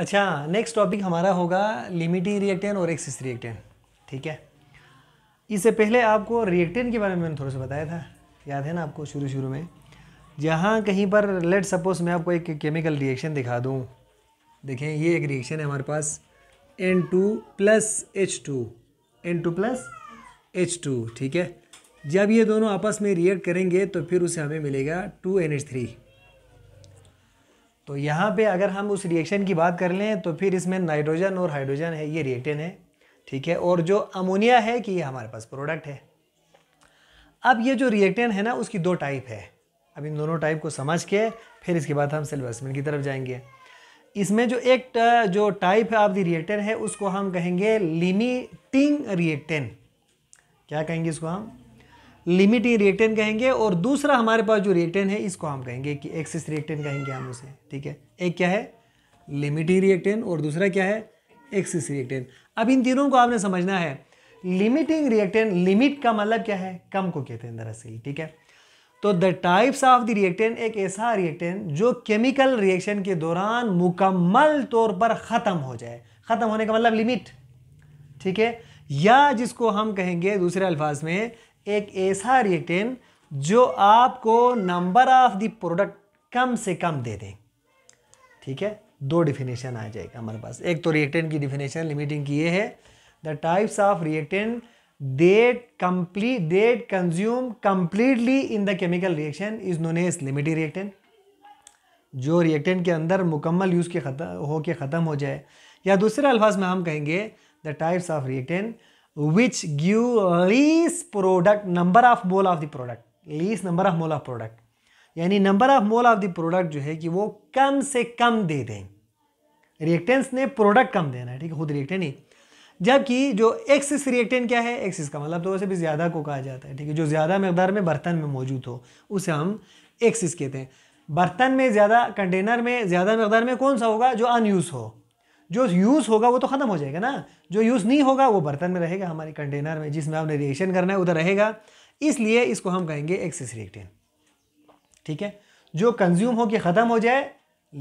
अच्छा next topic हमारा होगा लिमिटिंग रिएक्टेंट और एक्सिस रिएक्टेंट ठीक है इससे पहले आपको रिएक्टेंट के बारे में मैंने थोड़ा सा बताया था याद है ना आपको शुरू शुरू में जहाँ कहीं पर लेट सपोज मैं आपको एक केमिकल रिएक्शन दिखा दूँ देखें ये एक रिएक्शन है हमारे पास N two plus H two N two plus H two ठीक है जब ये दोनों आपस में रिएक्ट करेंगे तो फिर उसे हमें मिलेगा टू एन एच थ्री तो यहाँ पे अगर हम उस रिएक्शन की बात कर लें तो फिर इसमें नाइट्रोजन और हाइड्रोजन है ये रिएक्टेन है ठीक है और जो अमोनिया है कि ये हमारे पास प्रोडक्ट है अब ये जो रिएक्टेन है ना उसकी दो टाइप है अब इन दोनों टाइप को समझ के फिर इसके बाद हम सिल्वेस्टमेंट की तरफ जाएंगे इसमें जो एक जो टाइप ऑफ द रिएक्टेन है उसको हम कहेंगे लिमिटिंग रिएक्टेन क्या कहेंगे इसको हम लिमिटिंग रिएक्टेंट कहेंगे और दूसरा हमारे पास जो रिएक्टेंट है इसको हम कहेंगे कि एक्सिस रिएक्टेंट कहेंगे हम उसे ठीक है एक क्या है लिमिटिंग रिएक्टेंट और दूसरा क्या है एक्सिस रिएक्टेंट अब इन तीनों को आपने समझना है लिमिटिंग रिएक्टेंट लिमिट का मतलब क्या है कम को कहते हैं दरअसल ठीक है तो the types of the reactant एक ऐसा रिएक्टेंट जो केमिकल रिएक्शन के दौरान मुकम्मल तौर पर ख़त्म हो जाए ख़त्म होने का मतलब लिमिट ठीक है या जिसको हम कहेंगे दूसरे अल्फाज में एक ऐसा रिटर्न जो आपको नंबर ऑफ द प्रोडक्ट कम से कम दे दें ठीक है दो डिफिनेशन आ जाएगा हमारे पास एक तो रिएक्टेंट की डिफिनेशन लिमिटिंग की ये है the types of reactant that complete that consume completely in the chemical reaction is known as limiting reactant जो रिएक्टेंट के अंदर मुकम्मल यूज़ के खत्म हो के ख़त्म हो जाए या दूसरे अल्फाज में हम कहेंगे the types of reactant which give least product number of mole of the product least number of mole of product यानी number of mole of the product जो है कि वो कम से कम दे दें रिएक्टेंस ने प्रोडक्ट कम देना है ठीक है खुद रिएक्टेंट ही जबकि जो एक्सिस रिएक्टेंट क्या है एक्सिस का मतलब तो वैसे भी ज़्यादा को कहा जाता है ठीक है जो ज़्यादा मकदार में बर्तन में मौजूद हो उसे हम एक्सिस कहते हैं बर्तन में ज़्यादा कंटेनर में ज़्यादा मकदार में कौन सा होगा जो अनयूज़ हो जो यूज़ होगा वो तो ख़त्म हो जाएगा ना जो यूज़ नहीं होगा वो बर्तन में रहेगा हमारे कंटेनर में जिसमें आपने रिएक्शन करना है उधर रहेगा इसलिए इसको हम कहेंगे एक्सेस रिएक्टेन ठीक है जो कंज्यूम हो के ख़त्म हो जाए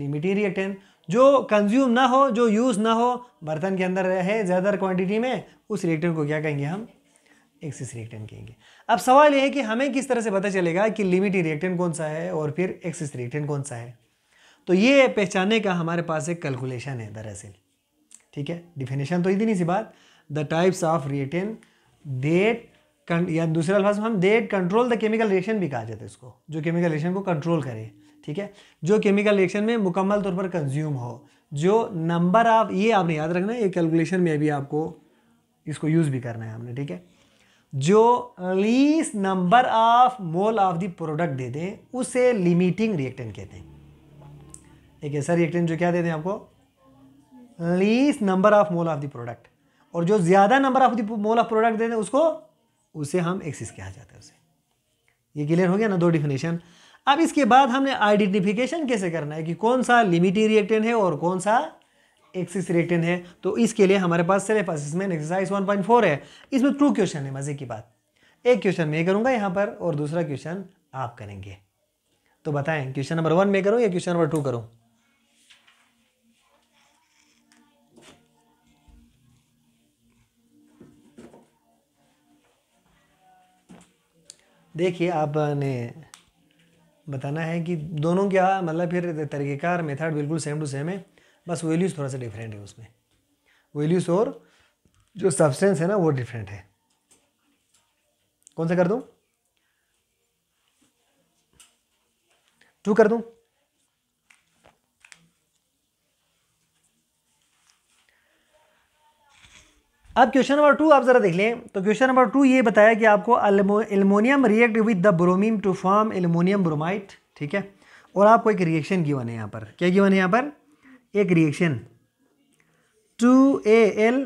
लिमिटिंग रिएक्टेन जो कंज्यूम ना हो जो यूज़ ना हो बर्तन के अंदर रहे ज़्यादा क्वान्टिटी में उस रिएक्टेन को क्या कहेंगे हम एक्सेस रिएक्टेन कहेंगे अब सवाल यह है कि हमें किस तरह से पता चलेगा कि लिमिटिंग रिएक्टेन कौन सा है और फिर एक्सेस रिएक्टेन कौन सा है तो ये पहचानने का हमारे पास एक कैलकुलेशन है दरअसल ठीक है डिफिनेशन तो इतनी सी बात the types of reactant that या दूसरे अल्फाज में हम that control the chemical reaction भी कहा जाता है इसको जो केमिकल रिएक्शन को कंट्रोल करे ठीक है जो केमिकल रिएक्शन में मुकम्मल तौर पर कंज्यूम हो जो नंबर ऑफ ये आपने याद रखना है ये कैलकुलेशन में भी आपको इसको यूज़ भी करना है हमने ठीक है जो least number of mole of the product दे दें उसे लिमिटिंग रिएक्टेंट कहते हैं एक ऐसा रिएक्टेंट जो क्या देते हैं आपको least number of mole of the product और जो ज़्यादा number of the mole of product देते हैं उसको उसे हम एक्सिस कहा जाता है उसे ये क्लियर हो गया ना दो डिफिनेशन अब इसके बाद हमने आइडेंटिफिकेशन कैसे करना है कि कौन सा लिमिटी रिएक्टेंट है और कौन सा एक्सिस रिएक्टेंट है तो इसके लिए हमारे पास सिर्फ असिसमेंट एक्सरसाइज 1.4 है इसमें टू क्वेश्चन है मज़े की बात एक क्वेश्चन मैं करूँगा यहाँ पर और दूसरा क्वेश्चन आप करेंगे तो बताएं क्वेश्चन नंबर वन में करूँ या क्वेश्चन नंबर टू करूँ देखिए आपने बताना है कि दोनों क्या मतलब फिर तरीक़ेकार मेथड बिल्कुल सेम टू सेम है बस वैल्यूज़ थोड़ा सा डिफरेंट है उसमें वैल्यूज़ और जो सब्सटेंस है ना वो डिफरेंट है कौन सा कर दूँ टू कर दूँ अब क्वेश्चन नंबर टू आप ज़रा देख लें तो क्वेश्चन नंबर टू ये बताया कि आपको aluminium react with the bromine to form aluminium bromide ठीक है और आपको एक रिएक्शन गिवन है यहाँ पर क्या गिवन है यहाँ पर एक reaction two A L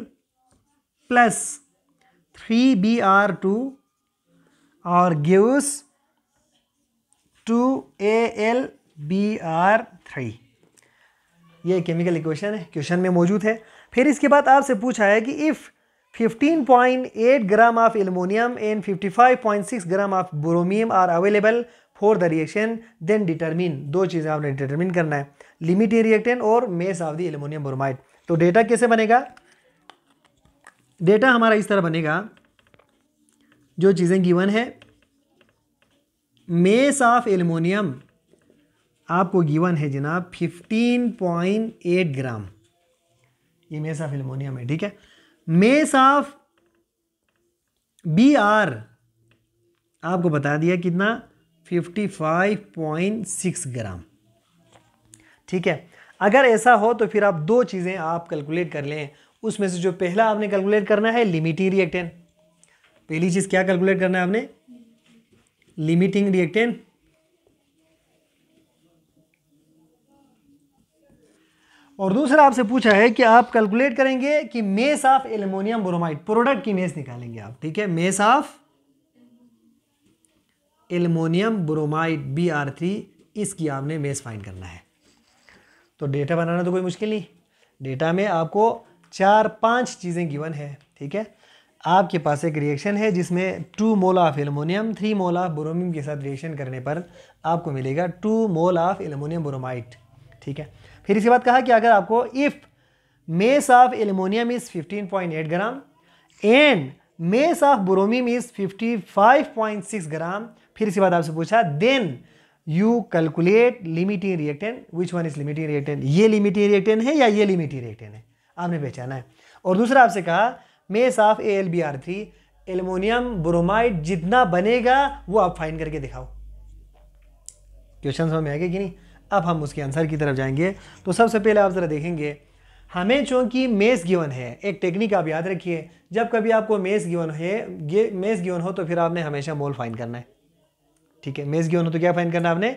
plus three B R two और gives two A L B R three ये केमिकल इक्वेशन है क्वेश्चन में मौजूद है फिर इसके बाद आपसे पूछा है कि if 15.8 gram of aluminum and 55.6 gram of bromium are available for the reaction then determine दो चीज़ें आपने डिटर्मिन करना है लिमिटिंग रिएक्टेंट और mass of the aluminium bromide तो डेटा कैसे बनेगा डेटा हमारा इस तरह बनेगा जो चीज़ें गिवन है मेस ऑफ एल्यूमिनियम आपको गिवन है जनाब 15.8 ग्राम ये मेस ऑफ एल्यूमिनियम है ठीक है मेस ऑफ बी आर आपको बता दिया कितना 55.6 ग्राम ठीक है अगर ऐसा हो तो फिर आप दो चीज़ें आप कैलकुलेट कर लें उसमें से जो पहला आपने कैलकुलेट करना है लिमिटिंग रिएक्टेंट पहली चीज़ क्या कैलकुलेट करना है आपने लिमिटिंग रिएक्टेंट और दूसरा आपसे पूछा है कि आप कैलकुलेट करेंगे कि mass of aluminium bromide product की मेस निकालेंगे आप ठीक है mass of aluminium bromide B R three इसकी आपने मेस फाइंड करना है तो डेटा बनाना तो कोई मुश्किल नहीं डेटा में आपको चार पांच चीज़ें गिवन है ठीक है आपके पास एक रिएक्शन है जिसमें two mole of aluminium three mole of bromium के साथ रिएक्शन करने पर आपको मिलेगा two mole of aluminium bromide ठीक है फिर इसके बाद कहा कि अगर आपको if mass of aluminium is 15.8 gram and mass of bromine is 55.6 gram फिर इसके बाद आपसे पूछा then you calculate limiting reactant which one is limiting reactant ये लिमिटिंग रिएक्टेंट है या ये लिमिटिंग रिएक्टेंट है आपने पहचाना है और दूसरा आपसे कहा mass of A L B R three aluminium bromide जितना बनेगा वो आप फाइन करके दिखाओ क्वेश्चन समझ में आ गया कि नहीं अब हम उसके आंसर की तरफ जाएंगे तो सबसे पहले आप ज़रा देखेंगे हमें चूँकि मेस गिवन है एक टेक्निक आप याद रखिए जब कभी आपको मेस गिवन है मेस गिवन हो तो फिर आपने हमेशा मोल फाइन करना है ठीक है मेस गिवन हो तो क्या फाइन करना आपने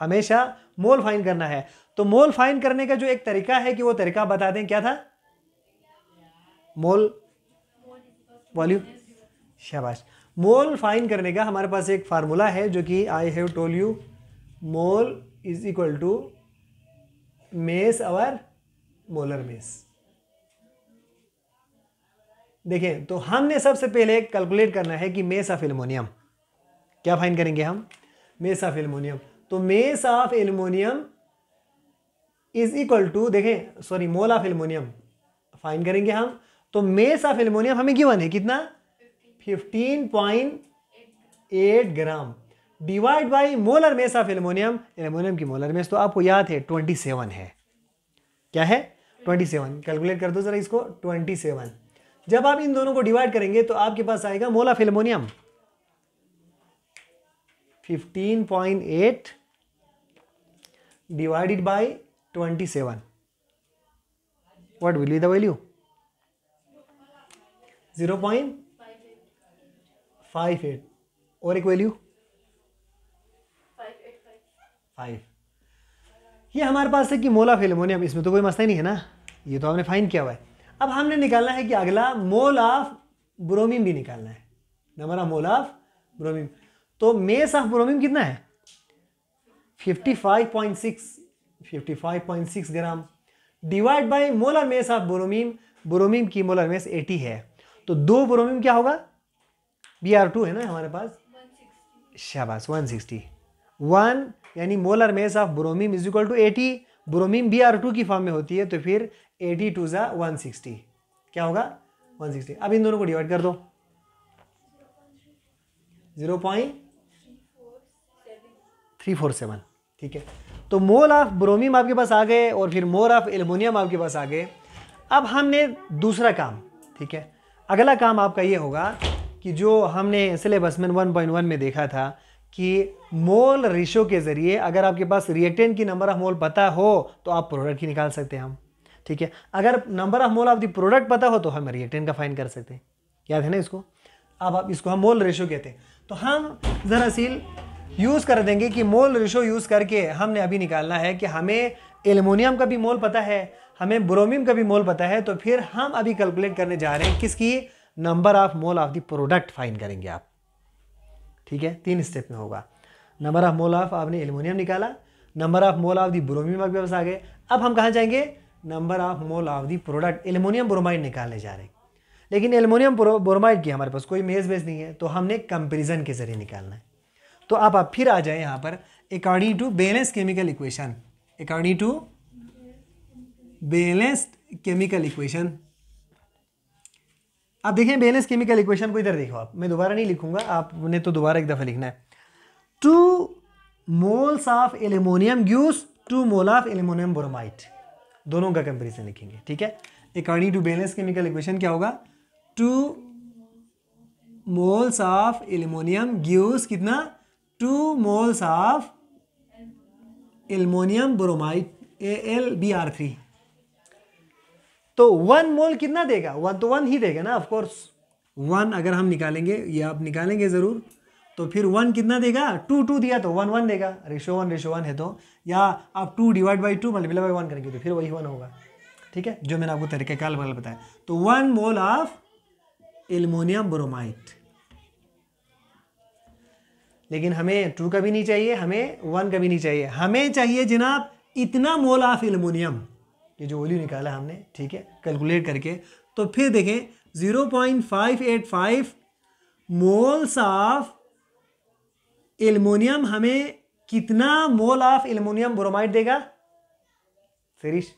हमेशा मोल फाइन करना है तो मोल फाइन करने का जो एक तरीका है कि वो तरीका बता दें क्या था मोल वॉल्यूम शाबाश मोल फाइन करने का हमारे पास एक फार्मूला है जो कि I have told you mole is equal to mass over molar mass देखें तो हमने सबसे पहले कैलकुलेट करना है कि मेस ऑफ एलमोनियम क्या फाइन करेंगे हम मेस ऑफ एलमोनियम तो mass of aluminium is equal to देखें sorry mole of aluminium find करेंगे हम तो मेस ऑफ एलमोनियम हमें गिवन है कितना 15.8 gram divide by molar mass of aluminium aluminium की मोलर मेस तो आपको याद है ट्वेंटी सेवन है क्या है ट्वेंटी सेवन कैलकुलेट कर दो जरा इसको ट्वेंटी सेवन जब आप इन दोनों को डिवाइड करेंगे तो आपके पास आएगा mole of aluminium fifteen point eight divided by twenty seven what will be the value zero point five eight और एक वैल्यू फाइव ये हमारे पास है कि मोल ऑफ एल्यूमिनियम इसमें तो कोई मसला ही नहीं है ना ये तो हमने फाइन किया हुआ है अब हमने निकालना है कि अगला मोल ऑफ ब्रोमीन भी निकालना है हमारा मोल ऑफ ब्रोमीन तो मेस ऑफ ब्रोमीन कितना है 55.6 55.6 gram divide by molar mass of bromine bromine की मोलर मेस 80 है तो दो ब्रोमीन क्या होगा बी आर टू है ना हमारे पास शाबाश 160 1 यानी molar mass of bromine is equal to eighty bromine B R two की फॉर्म में होती है तो फिर एटी टू ज़ा वन सिक्सटी क्या होगा वन सिक्सटी अब इन दोनों को डिवाइड कर दो zero point three four seven ठीक है तो मोल ऑफ ब्रोमीम आपके पास आ गए और फिर मोल ऑफ एलमोनियम आपके पास आ गए अब हमने दूसरा काम ठीक है अगला काम आपका ये होगा कि जो हमने सिलेबस में वन में देखा था कि मोल रेशो के ज़रिए अगर आपके पास रिएक्टेंट की नंबर ऑफ मोल पता हो तो आप प्रोडक्ट की निकाल सकते हैं हम ठीक है अगर नंबर ऑफ मोल आप दी प्रोडक्ट पता हो तो हम रिएक्टेंट का फाइन कर सकते हैं याद है ना इसको अब आप इसको हम मोल रेशो कहते हैं तो हम दरअसल यूज़ कर देंगे कि मोल रेशो यूज़ करके हमने अभी निकालना है कि हमें एल्युमिनियम का भी मोल पता है हमें ब्रोमियम का भी मोल पता है तो फिर हम अभी कैलकुलेट करने जा रहे हैं किसकी number of mole of the product find करेंगे आप ठीक है तीन स्टेप में होगा नंबर ऑफ मोल ऑफ आपने एल्यूमिनियम निकाला number of mole of the bromine आप वापस आ गए अब हम कहाँ जाएंगे number of mole of the product aluminium bromide निकालने जा रहे हैं लेकिन एल्यूमिनियम ब्रोमाइड की हमारे पास कोई मेज बेस नहीं है तो हमने कंपेरिजन के जरिए निकालना है तो आप आप फिर आ जाए यहाँ पर according to balance chemical equation according to balanced chemical equation अब देखें बैलेंस केमिकल इक्वेशन को इधर देखो आप मैं दोबारा नहीं लिखूंगा आपने तो दोबारा एक दफ़ा लिखना है two moles of aluminium gives two mole of aluminium bromide दोनों का कंपेरिजन लिखेंगे ठीक है according to balance chemical equation क्या होगा two moles of aluminium gives कितना two moles of aluminium bromide A L B R three तो one mole कितना देगा वन तो वन ही देगा ना ऑफकोर्स वन अगर हम निकालेंगे ये आप निकालेंगे ज़रूर तो फिर वन कितना देगा टू टू दिया तो वन वन देगा रेशो वन रेशो वन है तो या आप two divide by two multiply by one करेंगे तो फिर वही वन होगा ठीक है जो मैंने आपको तरीके काल बगल बताया तो one mole of aluminium bromide लेकिन हमें टू का भी नहीं चाहिए हमें वन का भी नहीं चाहिए हमें चाहिए जनाब इतना मोल ऑफ एलमोनियम ये जो वैल्यू निकाला हमने ठीक है कैलकुलेट करके तो फिर देखें zero point five eight five moles of aluminium हमें कितना मोल ऑफ एलमोनियम ब्रोमाइड देगा सीरीज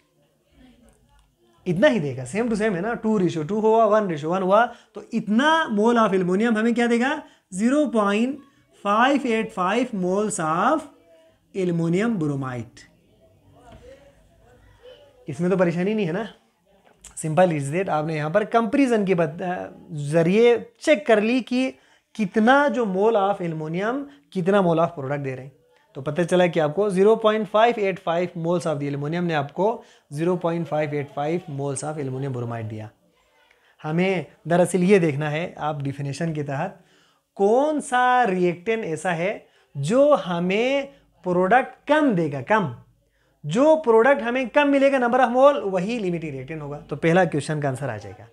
इतना ही देगा सेम टू सेम है ना टू रिशो टू हुआ वन रिशो वन हुआ तो इतना मोल ऑफ एलमोनियम हमें क्या देगा zero point five eight five moles of aluminium bromide इसमें तो परेशानी नहीं है ना सिंपल इज देट आपने यहाँ पर कंपेरिजन के जरिए चेक कर ली कि कितना जो मोल ऑफ एलमोनियम कितना मोल ऑफ प्रोडक्ट दे रहे हैं तो पता चला कि आपको 0.585 मोल्स ऑफ द एलमोनियम ने आपको 0.585 मोल्स ऑफ एलमोनियम ब्रोमाइड दिया हमें दरअसल ये देखना है आप डिफिनेशन के तहत कौन सा रिएक्टेंट ऐसा है जो हमें प्रोडक्ट कम देगा कम जो प्रोडक्ट हमें कम मिलेगा नंबर ऑफ मोल वही लिमिटिंग रिएक्टेंट होगा तो पहला क्वेश्चन का आंसर आ जाएगा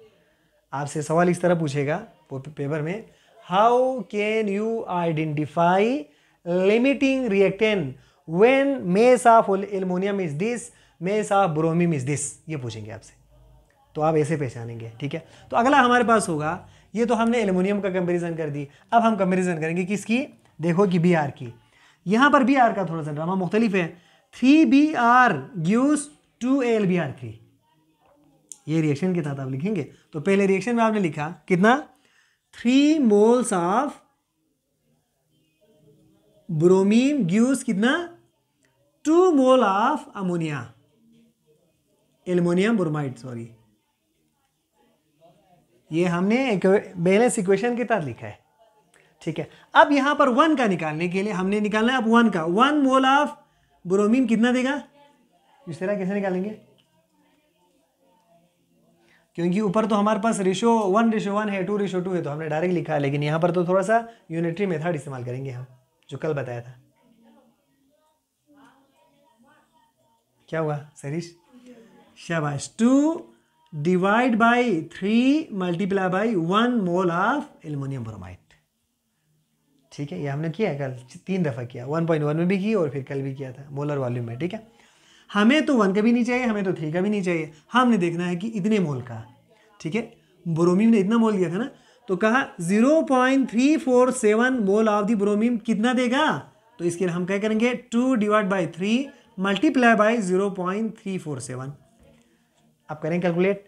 आपसे सवाल इस तरह पूछेगा पेपर में how can you identify limiting reactant when mass of aluminium is this mass of bromine is this ये पूछेंगे आपसे तो आप ऐसे पहचानेंगे ठीक है तो अगला हमारे पास होगा ये तो हमने एलुमिनियम का कंपेरिजन कर दी अब हम कंपेरिजन करेंगे किसकी देखो कि बी आर की यहाँ पर बी आर का थोड़ा सा ड्रामा मुख्तलिफ है three B R gives two L B R three ये रिएक्शन के साथ आप लिखेंगे तो पहले रिएक्शन में आपने लिखा कितना three moles of bromine gives कितना two mole of ammonia aluminium bromide sorry ये हमने एक बैलेंस इक्वेशन के तहत लिखा है ठीक है अब यहां पर वन का निकालने के लिए हमने निकालना है अब वन का वन मोल ऑफ ब्रोमीन कितना देगा इस तरह कैसे निकालेंगे क्योंकि ऊपर तो हमारे पास रेशो वन रेशो वन है टू रेशो टू है तो हमने डायरेक्ट लिखा है लेकिन यहाँ पर तो थोड़ा सा यूनिटरी मेथड इस्तेमाल करेंगे हम जो कल बताया था क्या हुआ सरीश शाबाश two divide by three multiply by one mole of aluminium bromide ठीक है ये हमने किया है कल तीन दफ़ा किया वन पॉइंट वन में भी की और फिर कल भी किया था मोलर वॉल्यूम में ठीक है हमें तो वन का भी नहीं चाहिए हमें तो थ्री का भी नहीं चाहिए हमने देखना है कि इतने मोल का ठीक है ब्रोमीम ने इतना मोल दिया था ना तो कहा zero point three four seven mole of the bromine कितना देगा तो इसके लिए हम क्या करेंगे two divide by three multiply by zero point three four seven आप करें कैलकुलेट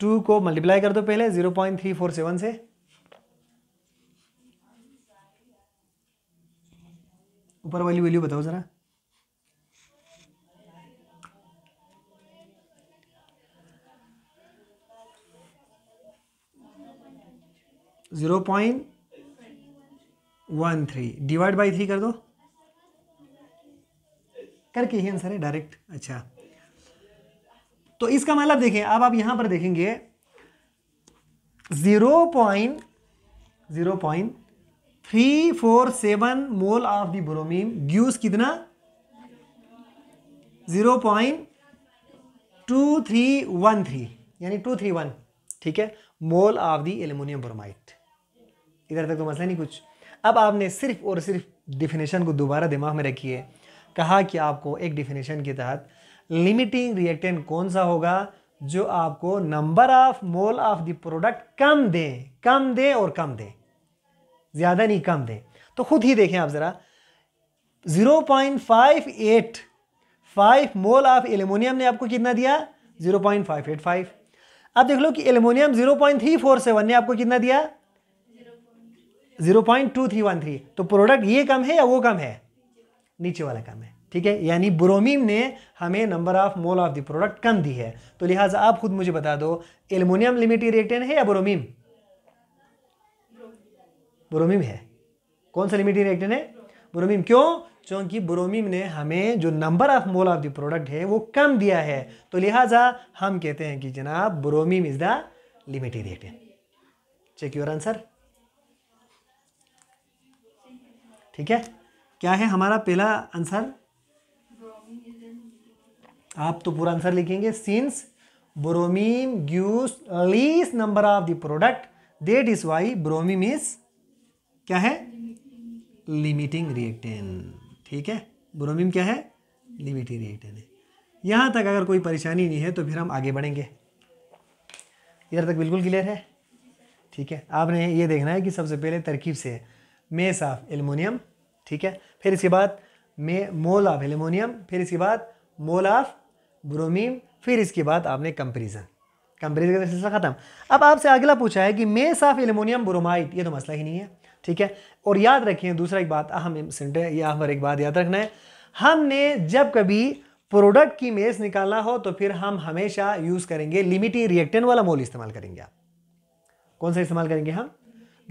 टू को मल्टीप्लाई कर दो पहले zero point three four seven से ऊपर वाली वैल्यू बताओ ज़रा zero point one three divide by three कर दो करके ही आंसर है डायरेक्ट अच्छा तो इसका मतलब देखें अब आप यहां पर देखेंगे zero point zero point three four seven mole of the bromine gives कितना zero point two three one three यानी टू थ्री वन ठीक है mole of the aluminium bromide इधर तक तो मसला नहीं कुछ अब आपने सिर्फ और सिर्फ डिफिनेशन को दोबारा दिमाग में रखिए कहा कि आपको एक डिफिनेशन के तहत लिमिटिंग रिएक्टेंट कौन सा होगा जो आपको number of mole of the product कम दें कम दें और कम दें ज़्यादा नहीं कम दें तो खुद ही देखें आप ज़रा 0.585 मोल ऑफ एल्यूमिनियम ने आपको कितना दिया 0.585 अब देख लो कि एल्यूमिनियम 0.347 ने आपको कितना दिया 0.2313 तो प्रोडक्ट ये कम है या वो कम है नीचे वाला कम है ठीक है यानी ब्रोमीन ने हमें number of mole of the product कम दी है तो लिहाजा आप खुद मुझे बता दो एलमोनियम लिमिटेड रिएक्टेंट है या ब्रोमीन ब्रोमीम है कौन सा लिमिटिंग रिएक्टेंट है ब्रोमीम क्यों क्योंकि ब्रोमीम ने हमें जो number of mole of the product है वो कम दिया है तो लिहाजा हम कहते हैं कि जनाब bromine is the limiting reactant check your answer ठीक है क्या है हमारा पहला आंसर आप तो पूरा आंसर लिखेंगे since bromine gives least number of the product that is why bromine is क्या है लिमिटिंग रिएक्टेन ठीक है ब्रोमीन क्या है लिमिटिंग रिएक्टेन है यहाँ तक अगर कोई परेशानी नहीं है तो फिर हम आगे बढ़ेंगे इधर तक बिल्कुल क्लियर है ठीक है आपने ये देखना है कि सबसे पहले तरकीब से मे मेस ऑफ एलमोनियम ठीक है फिर इसके बाद मे मोल ऑफ एलमोनियम फिर इसके बाद मोल ऑफ ब्रोमीन फिर इसके बाद आपने कंपेरिजन कंपेरिजन का सिलसिला खत्म अब आपसे अगला पूछा है कि मेस ऑफ एलमोनियम ब्रोमाइड ये तो मसला ही नहीं है ठीक है और याद रखें दूसरा एक बात अहम यहाँ पर एक बात याद रखना है हमने जब कभी प्रोडक्ट की मेस निकालना हो तो फिर हम हमेशा यूज़ करेंगे लिमिटी रिएक्टेंट वाला मोल इस्तेमाल करेंगे आप कौन सा इस्तेमाल करेंगे हम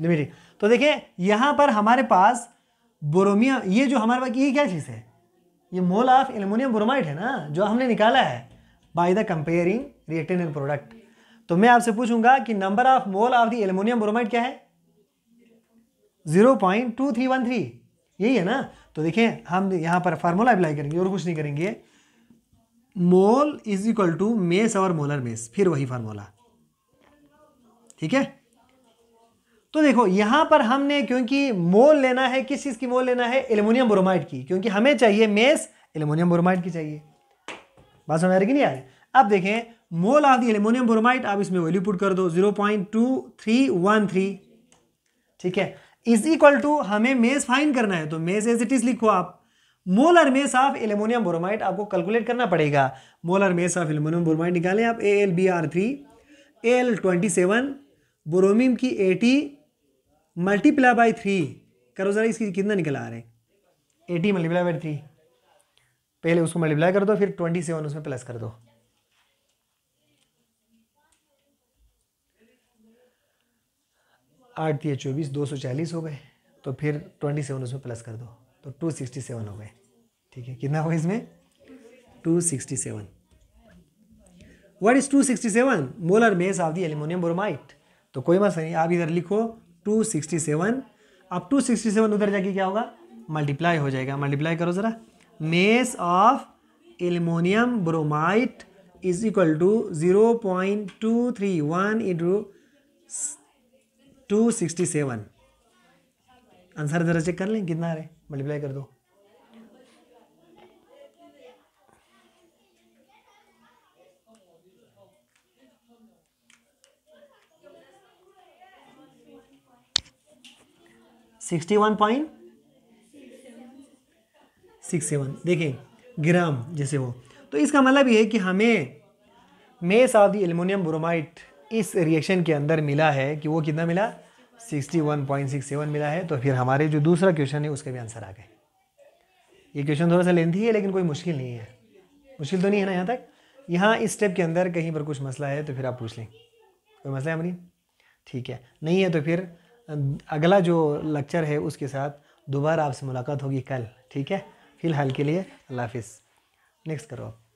लिमिटी तो देखिए यहां पर हमारे पास बोरोमिया ये जो हमारे पास ये क्या चीज़ है ये मोल ऑफ एल्यूमिनियम ब्रोमाइड है ना जो हमने निकाला है by the comparing reactant and product तो मैं आपसे पूछूंगा कि number of mole of the aluminium bromide क्या है zero point two three one three यही है ना तो देखिए हम यहाँ पर फार्मूला अप्लाई करेंगे और कुछ नहीं करेंगे mole is equal to mass और मोलर मेस फिर वही फार्मूला ठीक है तो देखो यहां पर हमने क्योंकि मोल लेना है किस चीज की मोल लेना है एल्युमिनियम ब्रोमाइड की क्योंकि हमें चाहिए मेस एल्युमिनियम ब्रोमाइड की चाहिए बात समझ आ रही नहीं रही अब देखें mole of the aluminium bromide आप इसमें वैल्यू पुट कर दो zero point two three one three ठीक है इज इक्वल टू हमें मेज फाइन करना है तो मेज एज इट इज लिखो आप molar mass of aluminium bromide आपको कैलकुलेट करना पड़ेगा molar mass of aluminium bromide निकालें आप A L B R three A L twenty seven bromine की एटी मल्टीप्लाई बाई थ्री करो ज़रा इसकी कितना निकल आ रहे हैं एटी मल्टीप्लाई बाई थ्री पहले उसको मल्टीप्लाई कर दो फिर ट्वेंटी सेवन उसमें प्लस कर दो आठ दिए चौबीस दो सौ चालीस हो गए तो फिर ट्वेंटी सेवन उसमें प्लस कर दो तो टू सिक्सटी सेवन हो गए ठीक है कितना हुआ इसमें two sixty seven what is two sixty seven molar mass of the aluminium bromide तो कोई मसला नहीं आप इधर लिखो टू सिक्सटी सेवन अब टू सिक्सटी सेवन उधर जाके क्या होगा मल्टीप्लाई हो जाएगा मल्टीप्लाई करो ज़रा mass of aluminium bromide is equal to zero point two three one into two sixty seven answer ज़रा चेक कर लें कितना आ रहा है मल्टीप्लाई कर दो sixty one point six seven देखें ग्राम जैसे वो तो इसका मतलब ये है कि हमें mass of the aluminium bromide इस रिएक्शन के अंदर मिला है कि वो कितना मिला 61.67 मिला है तो फिर हमारे जो दूसरा क्वेश्चन है उसका भी आंसर आ गए ये क्वेश्चन थोड़ा सा लेंथी है लेकिन कोई मुश्किल नहीं है मुश्किल तो नहीं है ना यहाँ तक यहाँ इस स्टेप के अंदर कहीं पर कुछ मसला है तो फिर आप पूछ लें कोई मसला है हमारी ठीक है नहीं है तो फिर अगला जो लेक्चर है उसके साथ दोबारा आपसे मुलाकात होगी कल ठीक है फ़िलहाल के लिए अल्लाह हाफिज़ नेक्स्ट करो आप